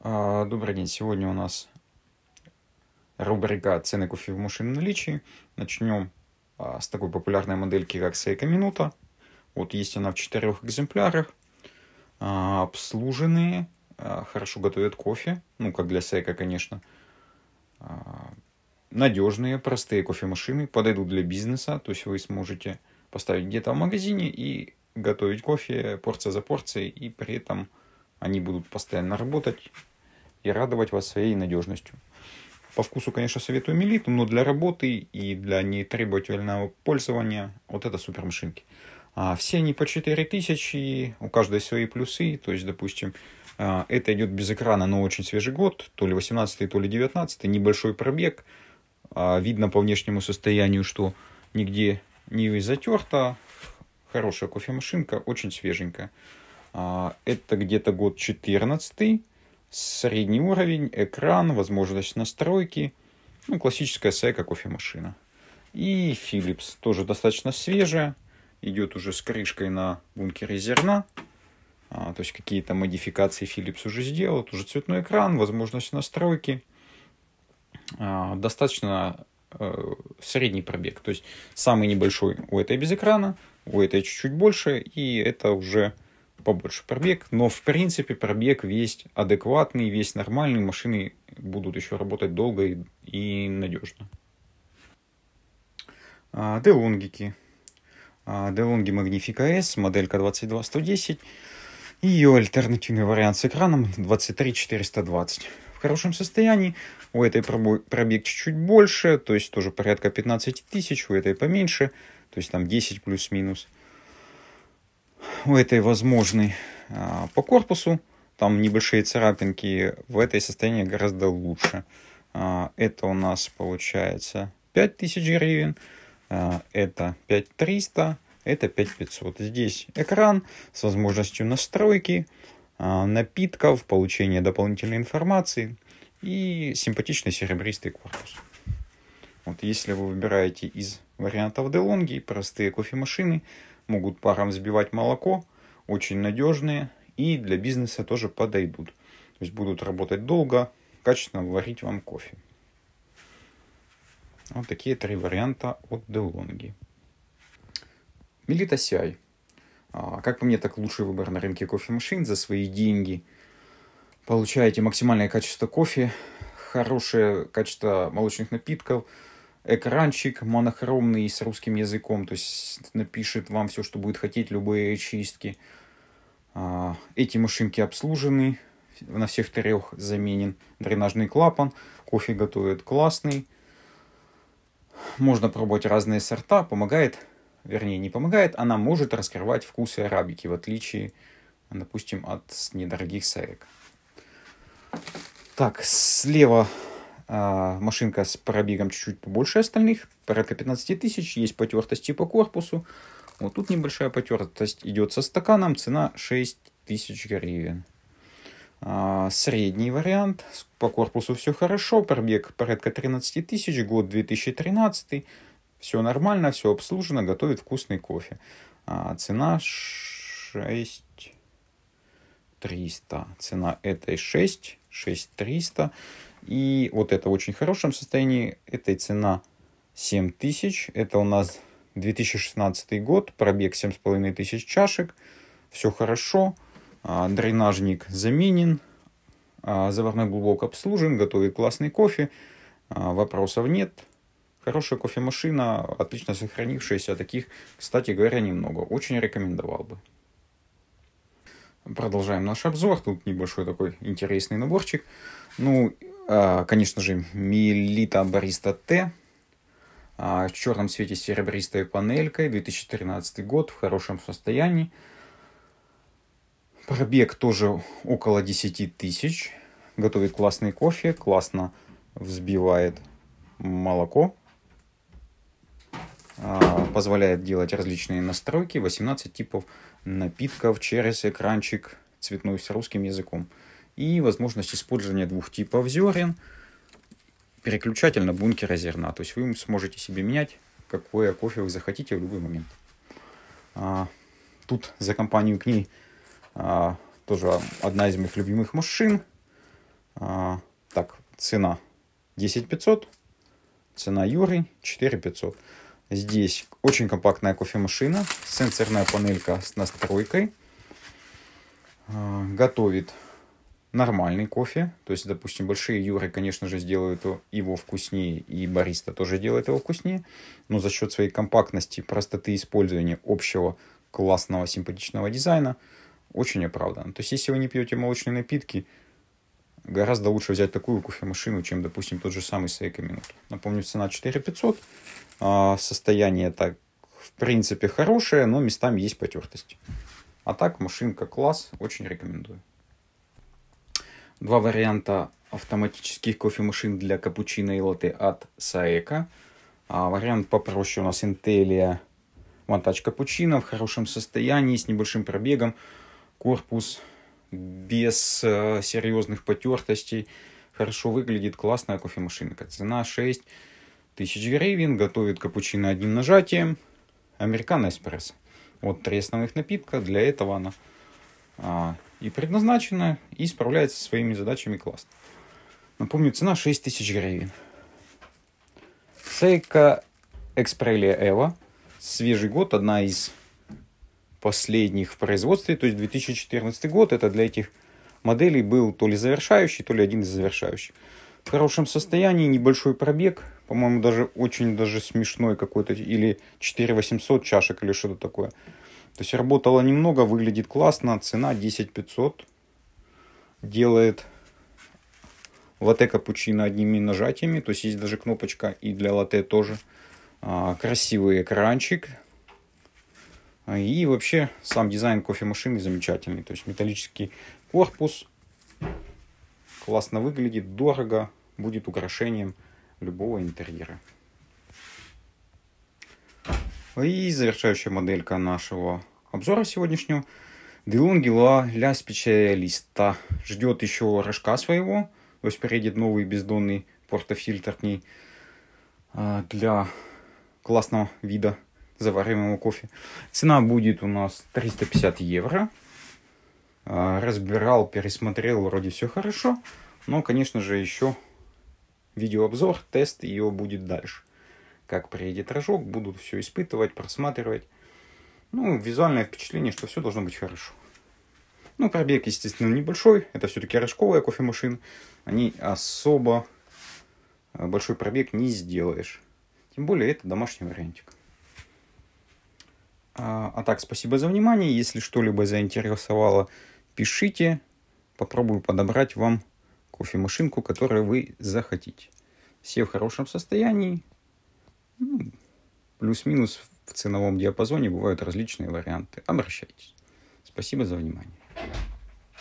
А, добрый день. Сегодня у нас рубрика «Цены кофе в машинном наличии». Начнем а, с такой популярной модельки, как Сейка Минута. Вот есть она в четырех экземплярах. А, обслуженные, хорошо готовят кофе. Ну, как для Сейка, конечно. Надежные, простые кофемашины. Подойдут для бизнеса. То есть вы сможете поставить где-то в магазине и готовить кофе порция за порцией. И при этом они будут постоянно работать и радовать вас своей надежностью. По вкусу, конечно, советую мелиту, но для работы и для нетребовательного пользования вот это супер машинки. А все они по 4000, у каждой свои плюсы. То есть, допустим, а, это идет без экрана, но очень свежий год, то ли 18 то ли 19 небольшой пробег. А, видно по внешнему состоянию, что нигде не затерто. Хорошая кофемашинка, очень свеженькая. А, это где-то год 14 средний уровень, экран, возможность настройки. Ну, классическая Сайка кофемашина. И Philips тоже достаточно свежая. Идет уже с крышкой на бункере зерна. А, то есть какие-то модификации Philips уже сделал. Тоже цветной экран, возможность настройки. А, достаточно э, средний пробег. То есть самый небольшой у этой без экрана, у этой чуть-чуть больше. И это уже побольше пробег, но в принципе пробег весь адекватный, весь нормальный, машины будут еще работать долго и, и надежно. А, Делонгики. А, Делонги Magnifica S, моделька 22110. Ее альтернативный вариант с экраном 23420 в хорошем состоянии. У этой пробой пробег чуть-чуть больше, то есть тоже порядка 15 тысяч, у этой поменьше, то есть там 10 плюс-минус у этой возможной а, по корпусу. Там небольшие царапинки. В этой состоянии гораздо лучше. А, это у нас получается 5000 гривен. А, это 5300. Это 5500. Здесь экран с возможностью настройки, напитков, получения дополнительной информации и симпатичный серебристый корпус. Вот если вы выбираете из вариантов DeLonghi простые кофемашины, могут парам взбивать молоко, очень надежные и для бизнеса тоже подойдут. То есть будут работать долго, качественно варить вам кофе. Вот такие три варианта от DeLonghi. Мелита CI. Как по мне, так лучший выбор на рынке кофемашин за свои деньги. Получаете максимальное качество кофе, хорошее качество молочных напитков – экранчик монохромный с русским языком, то есть напишет вам все, что будет хотеть, любые очистки. А, эти машинки обслужены, на всех трех заменен дренажный клапан, кофе готовят классный. Можно пробовать разные сорта, помогает, вернее не помогает, она может раскрывать вкусы арабики, в отличие, допустим, от недорогих саек. Так, слева а, машинка с пробегом чуть-чуть побольше остальных, порядка 15 тысяч, есть потертости типа по корпусу. Вот тут небольшая потертость идет со стаканом, цена 6 тысяч гривен. А, средний вариант, по корпусу все хорошо, пробег порядка 13 тысяч, год 2013, все нормально, все обслужено, готовит вкусный кофе. А, цена 6 300. Цена этой 6, 6300. И вот это в очень хорошем состоянии. Это и цена 7000. Это у нас 2016 год, пробег 7500 чашек. Все хорошо. А, дренажник заменен. А, заварной глубок обслужен, готовит классный кофе. А, вопросов нет. Хорошая кофемашина, отлично сохранившаяся. Таких, кстати говоря, немного. Очень рекомендовал бы. Продолжаем наш обзор. Тут небольшой такой интересный наборчик. Ну, а, конечно же, Милита Бариста Т. А, в черном цвете с серебристой панелькой. 2013 год, в хорошем состоянии. Пробег тоже около 10 тысяч. Готовит классный кофе, классно взбивает молоко. А, позволяет делать различные настройки. 18 типов напитков через экранчик цветной с русским языком и возможность использования двух типов зерен, переключатель на бункера зерна. То есть вы сможете себе менять, какое кофе вы захотите в любой момент. А, тут за компанию к ней а, тоже одна из моих любимых машин. А, так, цена 10 500, цена Юры 4 500. Здесь очень компактная кофемашина, сенсорная панелька с настройкой. А, готовит нормальный кофе. То есть, допустим, большие юры, конечно же, сделают его вкуснее, и бариста тоже делает его вкуснее. Но за счет своей компактности, простоты использования общего классного симпатичного дизайна очень оправдан. То есть, если вы не пьете молочные напитки, гораздо лучше взять такую кофемашину, чем, допустим, тот же самый Seiko минут. Напомню, цена 4500. А, состояние так, в принципе, хорошее, но местами есть потертость. А так, машинка класс, очень рекомендую. Два варианта автоматических кофемашин для капучино и латте от Saeco. А вариант попроще у нас Intelia, Vantage Cappuccino в хорошем состоянии, с небольшим пробегом. Корпус без э, серьезных потертостей. Хорошо выглядит, классная кофемашинка. Цена 6 тысяч гривен. Готовит капучино одним нажатием. Американо эспрессо. Вот три основных напитка. Для этого она а, и предназначена, и справляется со своими задачами классно. Напомню, цена 6000 гривен. Сейка Экспрелия Эва. Свежий год, одна из последних в производстве, то есть 2014 год. Это для этих моделей был то ли завершающий, то ли один из завершающих. В хорошем состоянии, небольшой пробег, по-моему, даже очень даже смешной какой-то, или 4800 чашек или что-то такое. То есть работало немного, выглядит классно, цена 10 500. Делает латте капучино одними нажатиями, то есть есть даже кнопочка и для латте тоже. А, красивый экранчик. А, и вообще сам дизайн кофемашины замечательный. То есть металлический корпус. Классно выглядит, дорого. Будет украшением любого интерьера. И завершающая моделька нашего обзора сегодняшнего. Делунгила ля специалиста. Ждет еще рожка своего. То есть приедет новый бездонный портофильтр к ней а, для классного вида завариваемого кофе. Цена будет у нас 350 евро. А, разбирал, пересмотрел, вроде все хорошо. Но, конечно же, еще видеообзор, тест ее будет дальше как приедет рожок, будут все испытывать, просматривать. Ну, визуальное впечатление, что все должно быть хорошо. Ну, пробег, естественно, небольшой. Это все-таки рожковая кофемашина. Они особо э, большой пробег не сделаешь. Тем более, это домашний вариантик. А, а так, спасибо за внимание. Если что-либо заинтересовало, пишите. Попробую подобрать вам кофемашинку, которую вы захотите. Все в хорошем состоянии. Ну, плюс-минус в ценовом диапазоне бывают различные варианты. Обращайтесь. Спасибо за внимание.